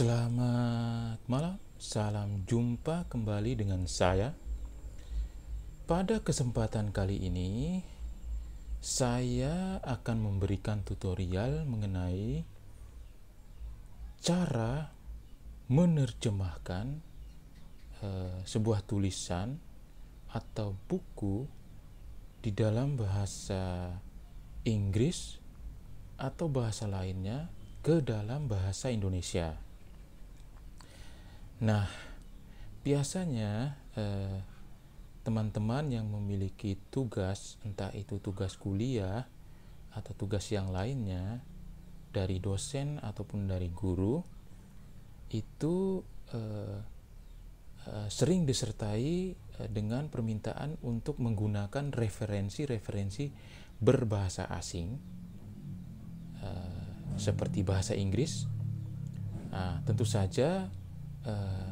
Selamat malam, salam jumpa kembali dengan saya. Pada kesempatan kali ini, saya akan memberikan tutorial mengenai cara menerjemahkan uh, sebuah tulisan atau buku di dalam bahasa Inggris atau bahasa lainnya ke dalam bahasa Indonesia. Nah, biasanya teman eh, teman-teman yang memiliki tugas, entah itu tugas kuliah atau tugas yang lainnya dari dosen ataupun dari guru, itu eh, eh, sering disertai eh, dengan permintaan untuk menggunakan referensi-referensi berbahasa asing eh, seperti bahasa Inggris. Nah, tentu saja Eh,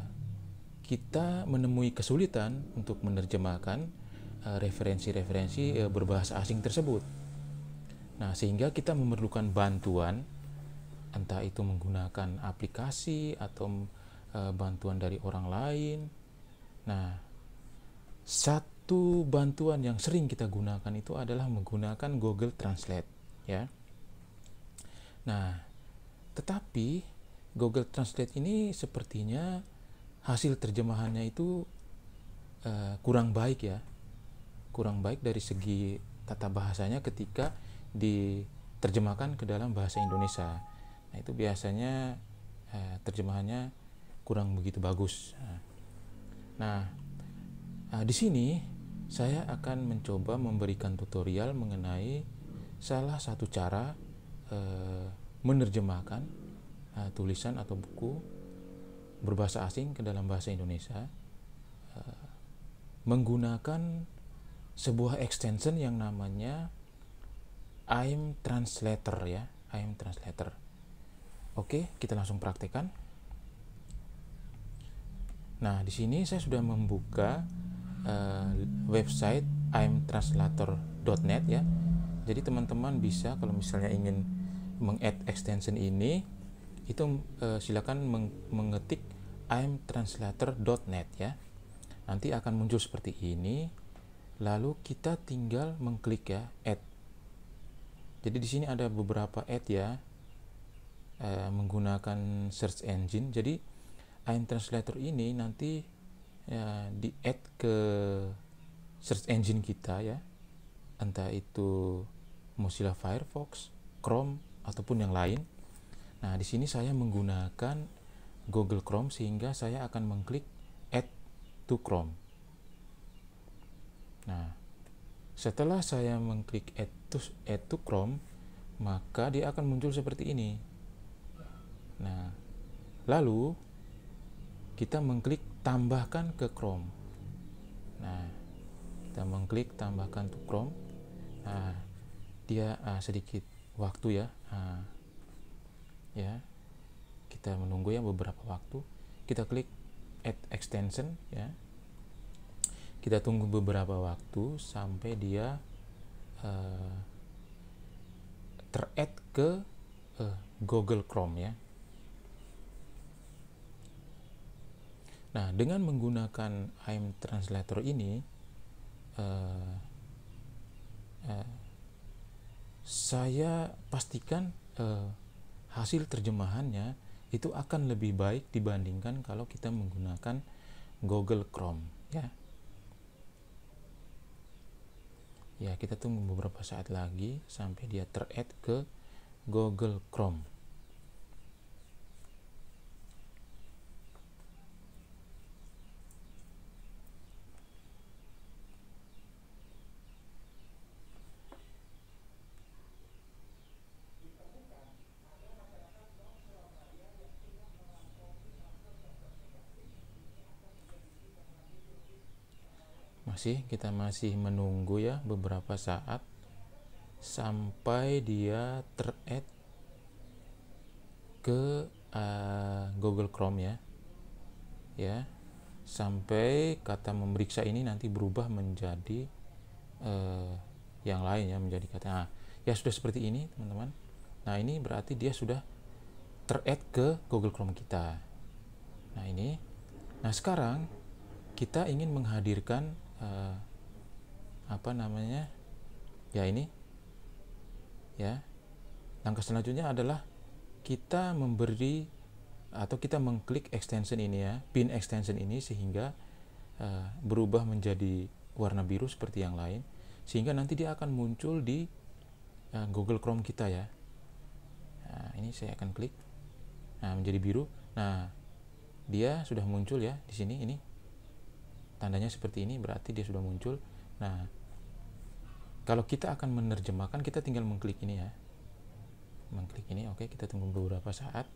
kita menemui kesulitan untuk menerjemahkan eh, referensi-referensi eh, berbahasa asing tersebut. Nah, sehingga kita memerlukan bantuan entah itu menggunakan aplikasi atau bantuan dari orang lain. Nah, satu bantuan yang sering kita gunakan itu adalah menggunakan Google Translate, ya. Nah, tetapi Google Translate ini sepertinya hasil terjemahannya itu uh, kurang baik ya kurang baik dari segi tata bahasanya ketika diterjemahkan ke dalam bahasa Indonesia nah itu biasanya uh, terjemahannya kurang begitu bagus nah uh, di sini saya akan mencoba memberikan tutorial mengenai salah satu cara uh, menerjemahkan uh, tulisan atau buku berbahasa asing ke dalam bahasa Indonesia uh, menggunakan sebuah extension yang namanya I'm translator ya I'm translator oke kita langsung praktekkan nah di sini saya sudah membuka uh, website imtranslator.net ya jadi teman-teman bisa kalau misalnya ingin meng extension ini itu e, silakan meng mengetik imtranslator.net ya nanti akan muncul seperti ini lalu kita tinggal mengklik ya add jadi di sini ada beberapa add ya e, menggunakan search engine jadi I'm translator ini nanti ya, di add ke search engine kita ya entah itu Mozilla Firefox Chrome ataupun yang lain Nah, di sini saya menggunakan Google Chrome sehingga saya akan mengklik add to Chrome. Nah, setelah saya mengklik add to, add to Chrome, maka dia akan muncul seperti ini. Nah, lalu kita mengklik tambahkan ke Chrome. Nah, kita mengklik tambahkan to Chrome. Nah, dia ah, sedikit waktu ya. Nah, ya kita menunggu ya beberapa waktu kita klik add extension ya kita tunggu beberapa waktu sampai dia uh, teradd ke uh, Google Chrome ya Nah, dengan menggunakan I'm Translator ini, uh, uh, saya pastikan uh, hasil terjemahannya itu akan lebih baik dibandingkan kalau kita menggunakan Google Chrome ya ya kita tunggu beberapa saat lagi sampai dia ter-add ke Google Chrome masih kita masih menunggu ya beberapa saat sampai dia teradd ke uh, Google Chrome ya ya sampai kata memeriksa ini nanti berubah menjadi uh, yang lain ya menjadi kata nah, ya sudah seperti ini teman-teman nah ini berarti dia sudah teradd ke Google Chrome kita nah ini nah sekarang kita ingin menghadirkan uh, apa namanya ya ini ya langkah selanjutnya adalah kita memberi atau kita mengklik extension ini ya pin extension ini sehingga uh, berubah menjadi warna biru seperti yang lain sehingga nanti dia akan muncul di uh, Google Chrome kita ya nah, ini saya akan klik nah menjadi biru nah dia sudah muncul ya di sini ini tandanya seperti ini berarti dia sudah muncul nah kalau kita akan menerjemahkan kita tinggal mengklik ini ya mengklik ini oke okay, kita tunggu beberapa saat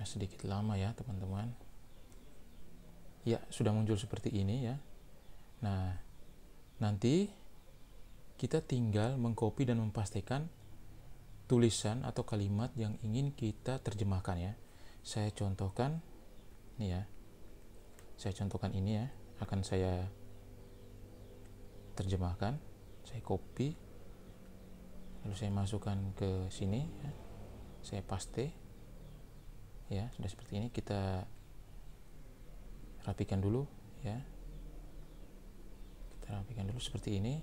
ya, sedikit lama ya teman-teman ya sudah muncul seperti ini ya nah nanti kita tinggal mengcopy dan mempastikan tulisan atau kalimat yang ingin kita terjemahkan ya. Saya contohkan ini ya. Saya contohkan ini ya, akan saya terjemahkan. Saya copy lalu saya masukkan ke sini ya. Saya paste ya, sudah seperti ini kita rapikan dulu ya. Kita rapikan dulu seperti ini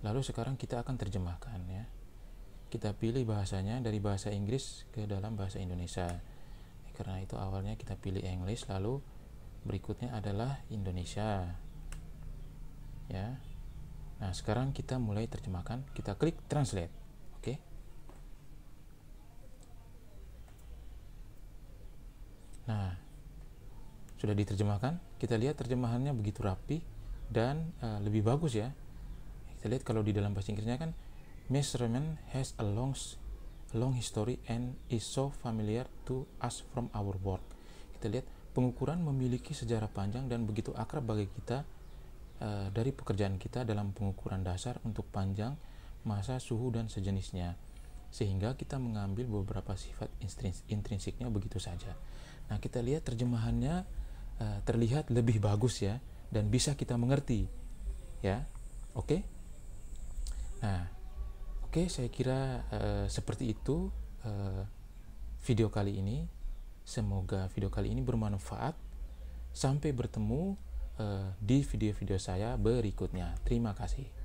Lalu sekarang kita akan terjemahkan ya. Kita pilih bahasanya dari bahasa Inggris ke dalam bahasa Indonesia. Karena itu awalnya kita pilih English lalu berikutnya adalah Indonesia. Ya. Nah, sekarang kita mulai terjemahkan. Kita klik translate. Oke. Okay. Nah, sudah diterjemahkan. Kita lihat terjemahannya begitu rapi dan uh, lebih bagus ya kita lihat kalau di dalam bahasa Inggrisnya kan measurement has a long long history and is so familiar to us from our work kita lihat pengukuran memiliki sejarah panjang dan begitu akrab bagi kita uh, dari pekerjaan kita dalam pengukuran dasar untuk panjang masa suhu dan sejenisnya sehingga kita mengambil beberapa sifat intrinsiknya begitu saja. Nah, kita lihat terjemahannya uh, terlihat lebih bagus ya dan bisa kita mengerti. Ya. Oke. Okay? Nah, oke, okay, saya kira uh, seperti itu uh, video kali ini. Semoga video kali ini bermanfaat. Sampai bertemu uh, di video-video saya berikutnya. Terima kasih.